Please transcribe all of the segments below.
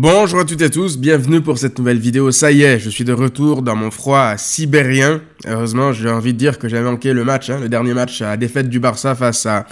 Bonjour à toutes et tous, bienvenue pour cette nouvelle vidéo. Ça y est, je suis de retour dans mon froid sibérien. Heureusement, j'ai envie de dire que j'avais manqué le match, hein, le dernier match à défaite du Barça face à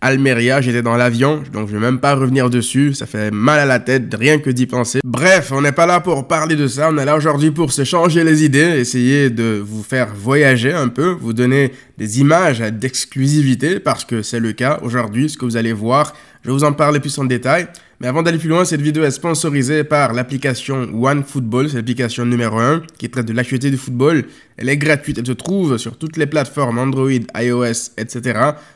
Almeria. J'étais dans l'avion, donc je vais même pas revenir dessus. Ça fait mal à la tête, rien que d'y penser. Bref, on n'est pas là pour parler de ça. On est là aujourd'hui pour se changer les idées, essayer de vous faire voyager un peu, vous donner des images d'exclusivité, parce que c'est le cas aujourd'hui. Ce que vous allez voir je vais vous en parler plus en détail. Mais avant d'aller plus loin, cette vidéo est sponsorisée par l'application OneFootball, c'est l'application numéro 1 qui traite de l'actualité du football. Elle est gratuite, elle se trouve sur toutes les plateformes Android, iOS, etc.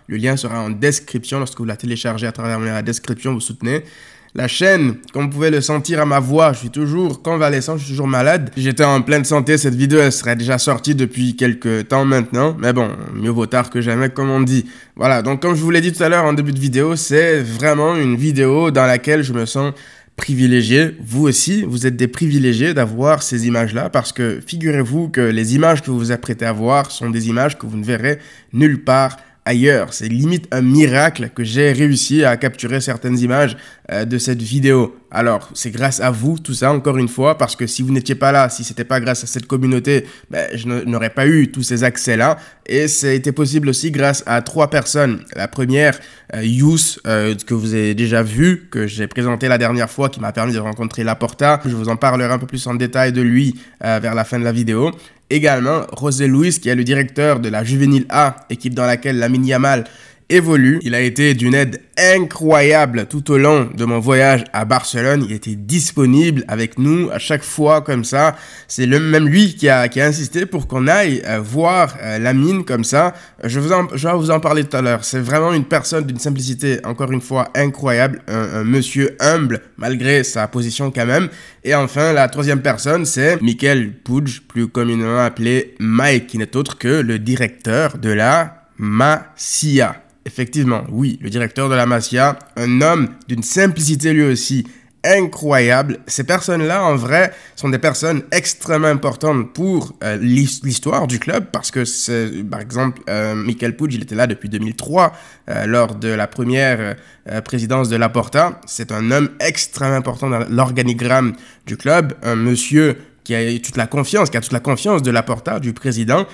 Le lien sera en description. Lorsque vous la téléchargez à travers la description, vous soutenez la chaîne. Comme vous pouvez le sentir à ma voix, je suis toujours convalescent, je suis toujours malade. j'étais en pleine santé, cette vidéo elle serait déjà sortie depuis quelques temps maintenant. Mais bon, mieux vaut tard que jamais, comme on dit. Voilà, donc comme je vous l'ai dit tout à l'heure en début de vidéo, c'est vraiment une vidéo dans laquelle je me sens privilégié. vous aussi, vous êtes des privilégiés d'avoir ces images-là, parce que figurez-vous que les images que vous vous apprêtez à voir sont des images que vous ne verrez nulle part ailleurs. C'est limite un miracle que j'ai réussi à capturer certaines images euh, de cette vidéo. Alors, c'est grâce à vous, tout ça, encore une fois, parce que si vous n'étiez pas là, si c'était pas grâce à cette communauté, ben, je n'aurais pas eu tous ces accès-là. Et ça a été possible aussi grâce à trois personnes. La première, euh, Yous, euh, que vous avez déjà vu, que j'ai présenté la dernière fois, qui m'a permis de rencontrer Laporta. Je vous en parlerai un peu plus en détail de lui euh, vers la fin de la vidéo. Également, José Luis, qui est le directeur de la Juvenile A, équipe dans laquelle Lamine Yamal évolue. Il a été d'une aide incroyable tout au long de mon voyage à Barcelone. Il était disponible avec nous à chaque fois comme ça. C'est même lui qui a, qui a insisté pour qu'on aille euh, voir euh, la mine comme ça. Je, vous en, je vais vous en parler tout à l'heure. C'est vraiment une personne d'une simplicité, encore une fois, incroyable. Un, monsieur humble, malgré sa position quand même. Et enfin, la troisième personne, c'est Michael Pudge, plus communément appelé Mike, qui n'est autre que le directeur de la Masia. Effectivement, oui, le directeur de la Masia, un homme d'une simplicité lui aussi incroyable. Ces personnes-là, en vrai, sont des personnes extrêmement importantes pour euh, l'histoire du club parce que, par exemple, euh, Michael Pudge, il était là depuis 2003 euh, lors de la première présidence de Laporta. C'est un homme extrêmement important dans l'organigramme du club, un monsieur qui a toute la confiance, qui a toute la confiance de Laporta, du président,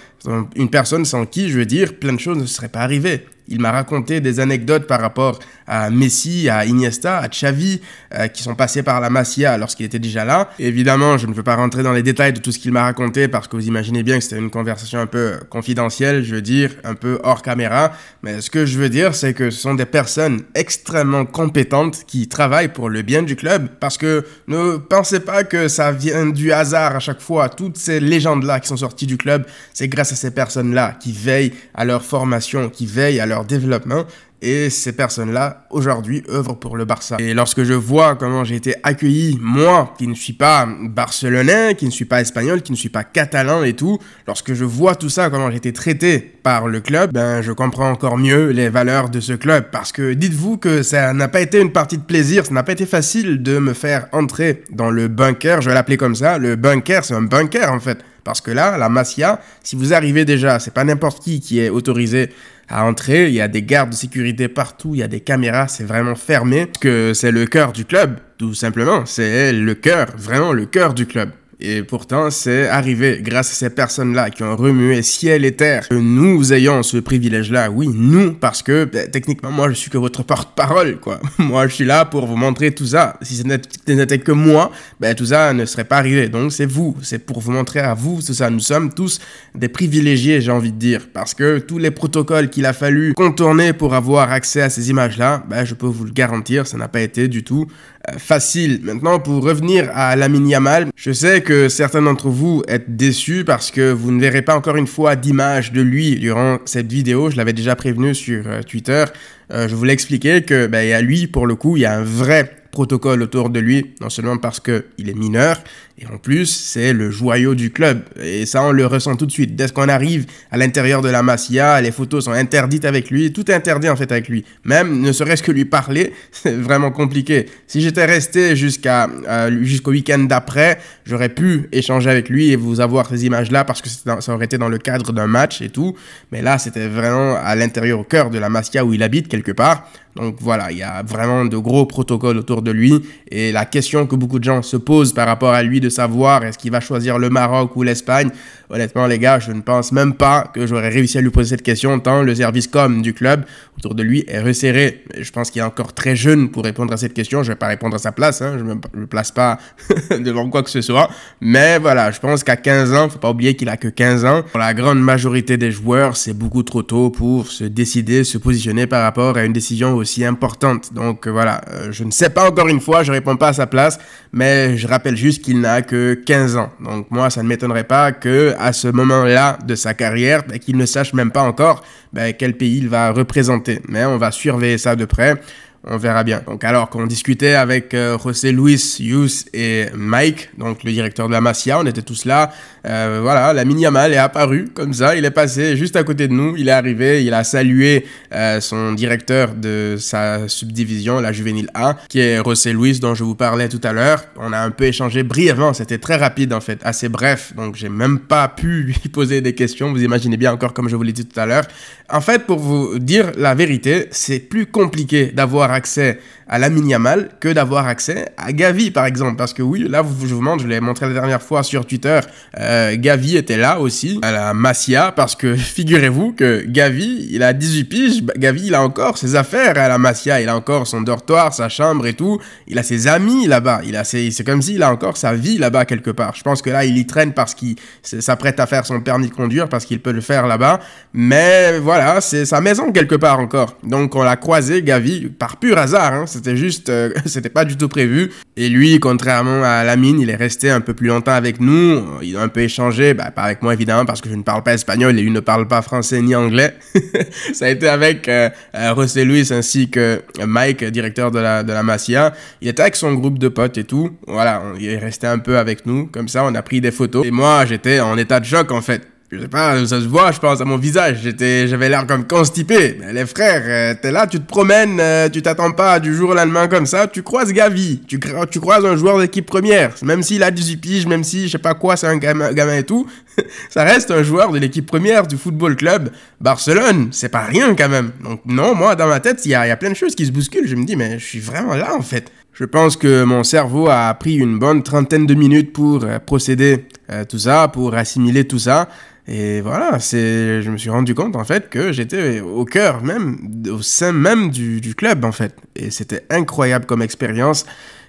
une personne sans qui, je veux dire, plein de choses ne seraient pas arrivées. Il m'a raconté des anecdotes par rapport à Messi, à Iniesta, à Xavi, euh, qui sont passés par la Masia lorsqu'il était déjà là. Évidemment, je ne veux pas rentrer dans les détails de tout ce qu'il m'a raconté parce que vous imaginez bien que c'était une conversation un peu confidentielle, je veux dire, un peu hors caméra. Mais ce que je veux dire, c'est que ce sont des personnes extrêmement compétentes qui travaillent pour le bien du club parce que ne pensez pas que ça vient du hasard à chaque fois. Toutes ces légendes-là qui sont sorties du club, c'est grâce à ces personnes-là qui veillent à leur formation, qui veillent à leur développement. Et ces personnes-là, aujourd'hui, œuvrent pour le Barça. Et lorsque je vois comment j'ai été accueilli, moi, qui ne suis pas barcelonais, qui ne suis pas espagnol, qui ne suis pas catalan et tout, lorsque je vois tout ça, comment j'ai été traité par le club, ben, je comprends encore mieux les valeurs de ce club. Parce que dites-vous que ça n'a pas été une partie de plaisir, ça n'a pas été facile de me faire entrer dans le bunker, je vais l'appeler comme ça. Le bunker, c'est un bunker en fait. Parce que là, la Masia, si vous arrivez déjà, c'est pas n'importe qui qui est autorisé à entrer. Il y a des gardes de sécurité partout, il y a des caméras, c'est vraiment fermé. que c'est le cœur du club, tout simplement. C'est le cœur, vraiment le cœur du club. Et pourtant, c'est arrivé grâce à ces personnes-là qui ont remué ciel et terre que nous ayons ce privilège-là. Oui, nous, parce que ben, techniquement, moi, je suis que votre porte-parole, quoi. Moi, je suis là pour vous montrer tout ça. Si ce n'était que moi, ben tout ça ne serait pas arrivé. Donc, c'est vous. C'est pour vous montrer à vous tout ça. Nous sommes tous des privilégiés, j'ai envie de dire. Parce que tous les protocoles qu'il a fallu contourner pour avoir accès à ces images-là, ben, je peux vous le garantir, ça n'a pas été du tout facile. Maintenant, pour revenir à Lamine Yamal, je sais que certains d'entre vous êtes déçus parce que vous ne verrez pas encore une fois d'image de lui durant cette vidéo. Je l'avais déjà prévenu sur euh, Twitter. Euh, je voulais expliquer que, ben, à lui, pour le coup, il y a un vrai protocole autour de lui, non seulement parce qu'il est mineur, et en plus, c'est le joyau du club. Et ça, on le ressent tout de suite. Dès qu'on arrive à l'intérieur de la Masia, les photos sont interdites avec lui, tout est interdit en fait avec lui. Même, ne serait-ce que lui parler, c'est vraiment compliqué. Si j'étais resté jusqu'à euh, jusqu'au week-end d'après, j'aurais pu échanger avec lui et vous avoir ces images-là parce que ça aurait été dans le cadre d'un match et tout. Mais là, c'était vraiment à l'intérieur, au cœur de la Masia où il habite quelque part. Donc voilà, il y a vraiment de gros protocoles autour de lui. Et la question que beaucoup de gens se posent par rapport à lui de savoir est-ce qu'il va choisir le Maroc ou l'Espagne, Honnêtement, les gars, je ne pense même pas que j'aurais réussi à lui poser cette question tant le service com du club autour de lui est resserré. Je pense qu'il est encore très jeune pour répondre à cette question. Je ne vais pas répondre à sa place. Hein. Je ne me place pas devant quoi que ce soit. Mais voilà, je pense qu'à 15 ans, il ne faut pas oublier qu'il a que 15 ans. Pour la grande majorité des joueurs, c'est beaucoup trop tôt pour se décider, se positionner par rapport à une décision aussi importante. Donc euh, voilà, euh, je ne sais pas encore une fois, je ne réponds pas à sa place mais je rappelle juste qu'il n'a que 15 ans. Donc moi, ça ne m'étonnerait pas que à ce moment-là de sa carrière, bah, qu'il ne sache même pas encore bah, quel pays il va représenter. Mais on va surveiller ça de près on verra bien. Donc alors qu'on discutait avec euh, José Luis, Yus et Mike, donc le directeur de la Masia, on était tous là. Euh, voilà, la mini Yamal est apparue comme ça, il est passé juste à côté de nous, il est arrivé, il a salué euh, son directeur de sa subdivision, la juvénile A, qui est José Luis dont je vous parlais tout à l'heure. On a un peu échangé brièvement, c'était très rapide en fait, assez bref, donc j'ai même pas pu lui poser des questions, vous imaginez bien encore comme je vous l'ai dit tout à l'heure. En fait, pour vous dire la vérité, c'est plus compliqué d'avoir accès à la Yamal que d'avoir accès à Gavi, par exemple. Parce que oui, là, je vous montre, je l'ai montré la dernière fois sur Twitter, euh, Gavi était là aussi, à la Masia, parce que figurez-vous que Gavi, il a 18 piges, bah, Gavi, il a encore ses affaires à la Masia, il a encore son dortoir, sa chambre et tout, il a ses amis là-bas, il a ses... c'est comme s'il a encore sa vie là-bas quelque part. Je pense que là, il y traîne parce qu'il s'apprête à faire son permis de conduire, parce qu'il peut le faire là-bas, mais voilà, c'est sa maison quelque part encore. Donc on l'a croisé, Gavi, par pur hasard. Hein. C'était juste, euh, c'était pas du tout prévu. Et lui, contrairement à Lamine, il est resté un peu plus longtemps avec nous. Il a un peu échangé, bah, pas avec moi évidemment, parce que je ne parle pas espagnol et lui ne parle pas français ni anglais. Ça a été avec euh, euh, José Luis ainsi que Mike, directeur de la, de la Masia. Il était avec son groupe de potes et tout. Voilà, il est resté un peu avec nous. Comme ça, on a pris des photos. Et moi, j'étais en état de choc en fait. Je sais pas, ça se voit, je pense, à mon visage. J'étais, j'avais l'air comme constipé. Mais les frères, euh, t'es là, tu te promènes, euh, tu t'attends pas du jour au lendemain comme ça. Tu croises Gavi, tu, tu croises un joueur d'équipe première. Même s'il a 18 piges, même si je sais pas quoi, c'est un gamin, gamin et tout. ça reste un joueur de l'équipe première du football club Barcelone. C'est pas rien quand même. Donc non, moi, dans ma tête, il y a, plein de choses qui se bousculent. Je me dis, mais je suis vraiment là en fait. Je pense que mon cerveau a pris une bonne trentaine de minutes pour euh, procéder à tout ça, pour assimiler tout ça. Et voilà, c'est, je me suis rendu compte en fait que j'étais au cœur même, au sein même du, du club en fait. Et c'était incroyable comme expérience.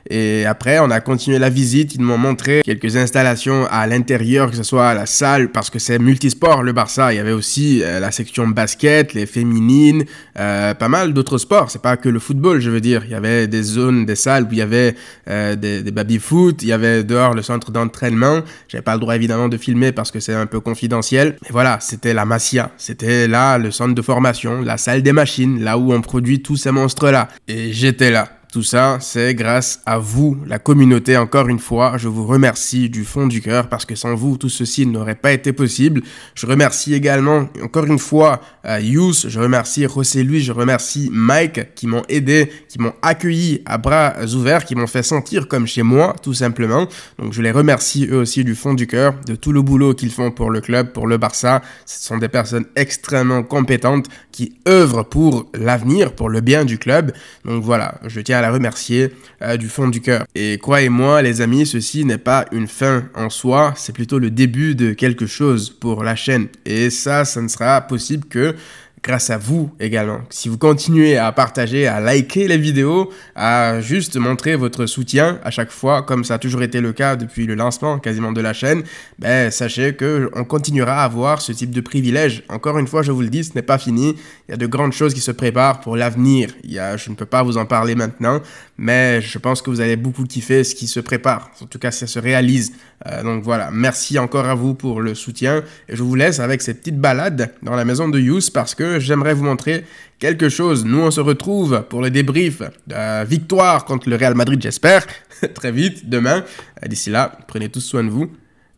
Et après, on a continué la visite. Ils m'ont montré quelques installations à l'intérieur, que ce soit la salle, parce que c'est multisport le Barça. Il y avait aussi euh, la section basket, les féminines, euh, pas mal d'autres sports. C'est pas que le football, je veux dire. Il y avait des zones, des salles où il y avait euh, des, des baby-foot. Il y avait dehors le centre d'entraînement. J'avais pas le droit évidemment de filmer parce que c'est un peu confidentiel. Mais voilà, c'était la Masia. C'était là le centre de formation, la salle des machines, là où on produit tous ces monstres-là. Et j'étais là. Tout ça, c'est grâce à vous, la communauté. Encore une fois, je vous remercie du fond du cœur parce que sans vous, tout ceci n'aurait pas été possible. Je remercie également, encore une fois, uh, Yous, je remercie José Lui, je remercie Mike qui m'ont aidé, qui m'ont accueilli à bras ouverts, qui m'ont fait sentir comme chez moi, tout simplement. Donc je les remercie eux aussi du fond du cœur, de tout le boulot qu'ils font pour le club, pour le Barça. Ce sont des personnes extrêmement compétentes qui œuvrent pour l'avenir, pour le bien du club. Donc voilà, je tiens à la remercier euh, du fond du cœur. Et croyez-moi, les amis, ceci n'est pas une fin en soi, c'est plutôt le début de quelque chose pour la chaîne. Et ça, ça ne sera possible que grâce à vous également. Si vous continuez à partager, à liker les vidéos, à juste montrer votre soutien à chaque fois, comme ça a toujours été le cas depuis le lancement quasiment de la chaîne, ben, sachez que on continuera à avoir ce type de privilège. Encore une fois, je vous le dis, ce n'est pas fini. Il y a de grandes choses qui se préparent pour l'avenir. Je ne peux pas vous en parler maintenant, mais je pense que vous allez beaucoup kiffer ce qui se prépare. En tout cas, ça se réalise. Euh, donc voilà, merci encore à vous pour le soutien. Et je vous laisse avec cette petite balade dans la maison de Yous parce que j'aimerais vous montrer quelque chose. Nous, on se retrouve pour le débrief de la victoire contre le Real Madrid, j'espère, très vite, demain. Euh, d'ici là, prenez tous soin de vous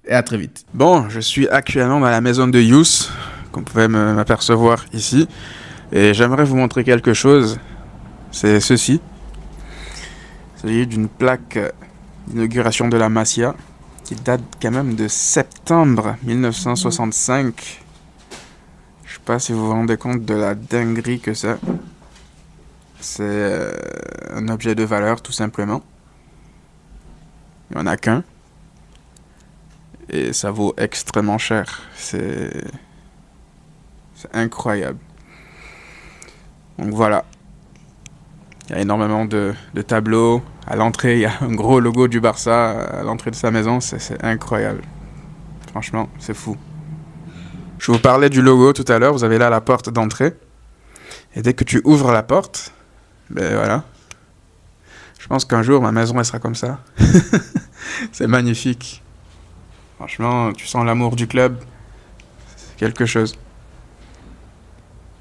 et à très vite. Bon, je suis actuellement dans la maison de Yous, qu'on pouvait m'apercevoir ici, et j'aimerais vous montrer quelque chose. C'est ceci. C'est d'une plaque d'inauguration de la Masia qui date quand même de septembre 1965 si vous vous rendez compte de la dinguerie que ça C'est euh, un objet de valeur, tout simplement. Il n'y en a qu'un. Et ça vaut extrêmement cher. C'est. C'est incroyable. Donc voilà. Il y a énormément de, de tableaux. À l'entrée, il y a un gros logo du Barça à l'entrée de sa maison. C'est incroyable. Franchement, c'est fou. Je vous parlais du logo tout à l'heure, vous avez là la porte d'entrée. Et dès que tu ouvres la porte, ben voilà. Je pense qu'un jour ma maison elle sera comme ça. c'est magnifique. Franchement, tu sens l'amour du club. C'est quelque chose.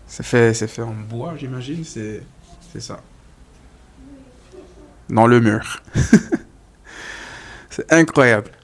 C'est fait, c'est fait en bois, j'imagine. C'est, c'est ça. Dans le mur. c'est incroyable.